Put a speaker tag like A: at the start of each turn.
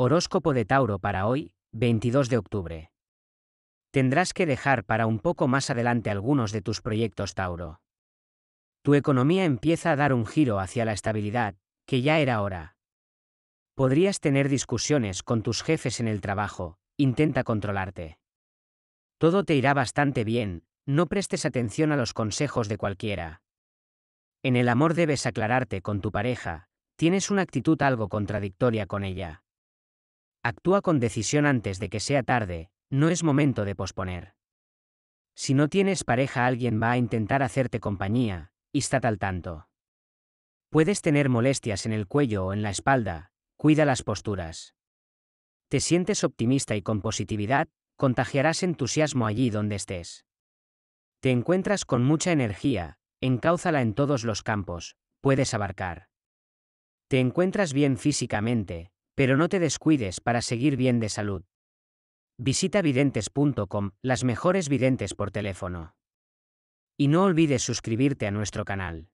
A: Horóscopo de Tauro
B: para hoy, 22 de octubre. Tendrás que dejar para un poco más adelante algunos de tus proyectos Tauro. Tu economía empieza a dar un giro hacia la estabilidad, que ya era hora. Podrías tener discusiones con tus jefes en el trabajo, intenta controlarte. Todo te irá bastante bien, no prestes atención a los consejos de cualquiera. En el amor debes aclararte con tu pareja, tienes una actitud algo contradictoria con ella. Actúa con decisión antes de que sea tarde, no es momento de posponer. Si no tienes pareja alguien va a intentar hacerte compañía, y está al tanto. Puedes tener molestias en el cuello o en la espalda, cuida las posturas. Te sientes optimista y con positividad, contagiarás entusiasmo allí donde estés. Te encuentras con mucha energía, encáuzala en todos los campos, puedes abarcar. Te encuentras bien físicamente, pero no te descuides para seguir bien de salud. Visita videntes.com, las mejores videntes por teléfono. Y no olvides suscribirte a nuestro canal.